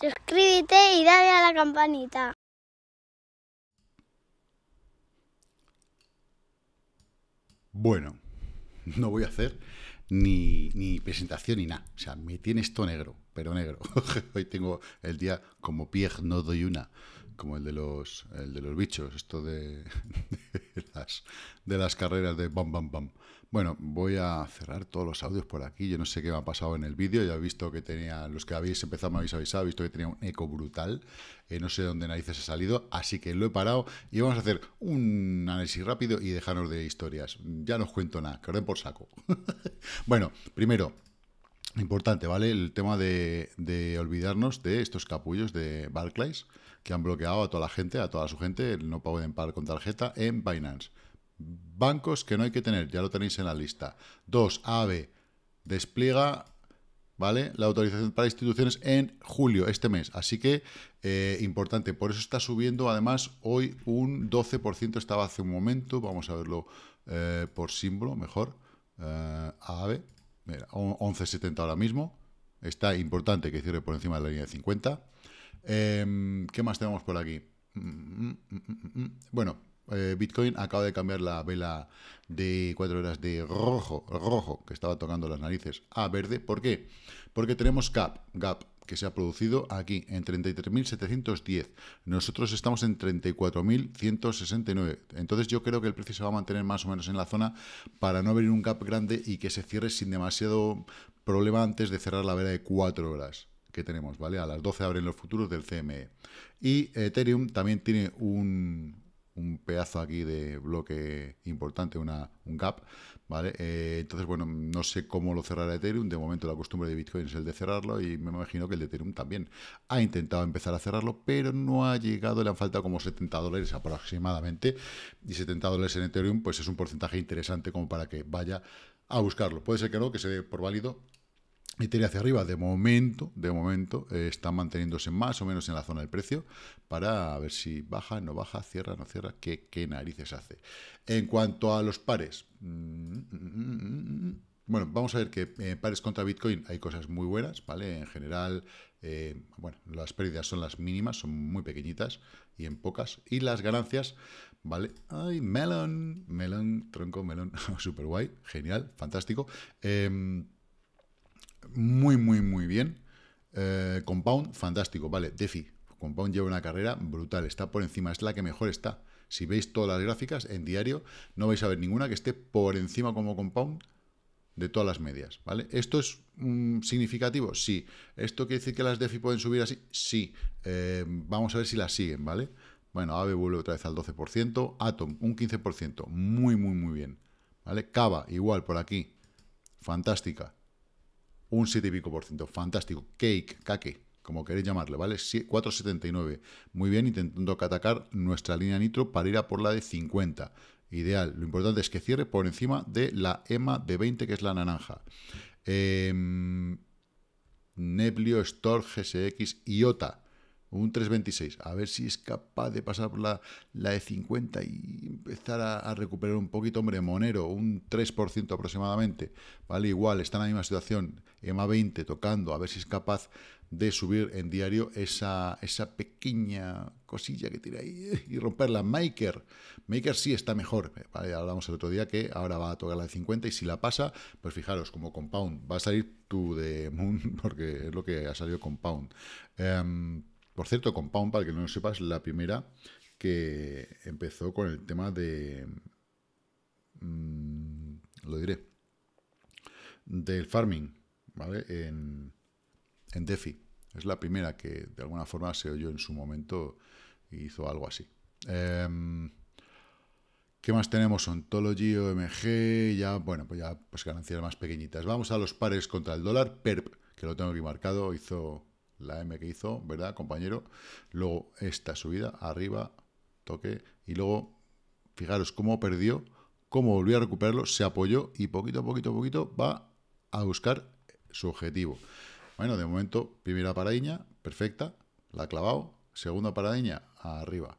Suscríbete y dale a la campanita. Bueno, no voy a hacer ni, presentación ni nada. O sea, me tiene esto negro, pero negro. Hoy tengo el día como pie, no doy una como el de los, de los bichos, esto de, las, carreras de bam, bam, bam. Bueno, voy a cerrar todos los audios por aquí. Yo no sé qué me ha pasado en el vídeo. Ya he visto que tenía, los que habéis empezado me habéis avisado, he visto que tenía un eco brutal. Eh, no sé dónde narices ha salido, así que lo he parado y vamos a hacer un análisis rápido y dejarnos de historias. Ya no os cuento nada, que os por saco. bueno, primero, importante, ¿vale? El tema de, de, olvidarnos de estos capullos de Barclays que han bloqueado a toda la gente, a toda su gente, no pueden pagar con tarjeta en Binance. Bancos que no hay que tener, ya lo tenéis en la lista. 2. AVE despliega ¿vale? la autorización para instituciones en julio, este mes. Así que, eh, importante, por eso está subiendo además hoy un 12%, estaba hace un momento, vamos a verlo eh, por símbolo mejor, eh, AVE, 11.70 ahora mismo, está importante que cierre por encima de la línea de 50. Em, ¿Qué más tenemos por aquí? Bueno, eh, Bitcoin acaba de cambiar la vela de 4 horas de rojo, rojo, que estaba tocando las narices, a verde. ¿Por qué? Porque tenemos gap, gap, que se ha producido aquí en 33.710. Nosotros estamos en 34.169. Entonces yo creo que el precio se va a mantener más o menos en la zona para no abrir un gap grande y que se cierre sin demasiado problema antes de cerrar la vela de 4 horas que tenemos, ¿vale? A las 12 abren los futuros del CME. Y Ethereum también tiene un, pedazo aquí de bloque importante, una, un gap, ¿vale? Eh, entonces, bueno, no sé cómo lo cerrará Ethereum, de momento la costumbre de Bitcoin es el de cerrarlo y me imagino que el de Ethereum también ha intentado empezar a cerrarlo, pero no ha llegado, le han faltado como 70 dólares aproximadamente, y 70 dólares en Ethereum pues es un porcentaje interesante como para que vaya a buscarlo. Puede ser que no, que se dé por válido, Ethereum hacia arriba, de momento, de momento, eh, está manteniéndose más o menos en la zona del precio para ver si baja, no baja, cierra, no cierra, qué, narices hace. En cuanto a los pares, mm, mm, mm, bueno, vamos a ver que eh, pares contra Bitcoin hay cosas muy buenas, ¿vale? En general, eh, bueno, las pérdidas son las mínimas, son muy pequeñitas y en pocas. Y las ganancias, ¿vale? ¡Ay, melón! Melón, tronco, melón, super guay, genial, fantástico. Em, muy, muy, muy bien. Eh, Compound, fantástico, vale. Defi, Compound lleva una carrera brutal, está por encima, es la que mejor está. Si veis todas las gráficas en diario, no vais a ver ninguna que esté por encima como Compound de todas las medias, ¿vale? ¿Esto es mm, significativo? Sí. ¿Esto quiere decir que las DeFi pueden subir así? Sí. Eh, vamos a ver si las siguen, ¿vale? Bueno, AVE vuelve otra vez al 12%, Atom un 15%, muy, muy, muy bien, ¿vale? Cava, igual, por aquí, fantástica, un 7 y pico por ciento. Fantástico. Cake, cake, como queréis llamarle, ¿vale? 4,79. Muy bien, intentando atacar nuestra línea nitro para ir a por la de 50. Ideal. Lo importante es que cierre por encima de la EMA de 20, que es la naranja. Em, Neblio, Store, GSX, IOTA un 3.26, a ver si es capaz de pasar por la, la de 50 y empezar a, recuperar un poquito, hombre, Monero, un 3% aproximadamente, ¿vale? Igual, está en la misma situación, EMA 20 tocando, a ver si es capaz de subir en diario esa, pequeña cosilla que tiene ahí y romperla. Maker, Maker sí está mejor, ¿vale? hablamos el otro día que ahora va a tocar la de 50 y si la pasa, pues fijaros, como Compound, va a salir tu de Moon porque es lo que ha salido Compound. Em, por cierto, Compound, para que no lo sepas, la primera que empezó con el tema de... Mm, lo diré. Del farming, ¿vale? En, en DeFi. Es la primera que de alguna forma se oyó en su momento y hizo algo así. Em, ¿Qué más tenemos? Ontology, OMG, ya, bueno, pues ya pues ganancias más pequeñitas. Vamos a los pares contra el dólar. PERP, que lo tengo aquí marcado, hizo la M que hizo, ¿verdad, compañero? Luego esta subida, arriba, toque, y luego, fijaros cómo perdió, cómo volvió a recuperarlo, se apoyó y poquito a poquito a poquito va a buscar su objetivo. Bueno, de momento, primera paradiña, perfecta, la ha clavado, Segunda paradeña, arriba.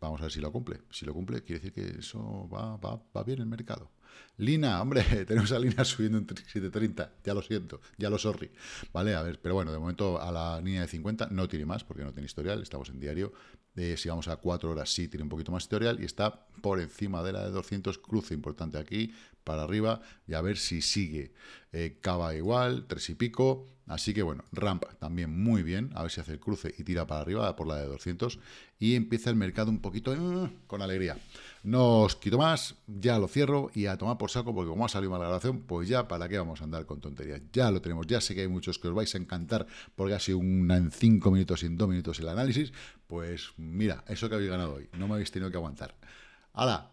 Vamos a ver si lo cumple. Si lo cumple, quiere decir que eso va, va, va bien el mercado. Lina, hombre, tenemos a Lina subiendo en 7.30, ya lo siento, ya lo sorry. Vale, a ver, pero bueno, de momento a la línea de 50 no tiene más porque no tiene historial, estamos en diario. Eh, si vamos a 4 horas sí tiene un poquito más historial y está por encima de la de 200, cruce importante aquí, para arriba y a ver si sigue. Eh, Cava igual, tres y pico. Así que bueno, rampa también muy bien. A ver si hace el cruce y tira para arriba por la de 200. Y empieza el mercado un poquito eh, con alegría. No os quito más, ya lo cierro y a tomar por saco porque como ha salido mal la grabación, pues ya para qué vamos a andar con tonterías. Ya lo tenemos, ya sé que hay muchos que os vais a encantar porque ha sido una en 5 minutos y en 2 minutos el análisis. Pues mira, eso que habéis ganado hoy, no me habéis tenido que aguantar. ¡Hala!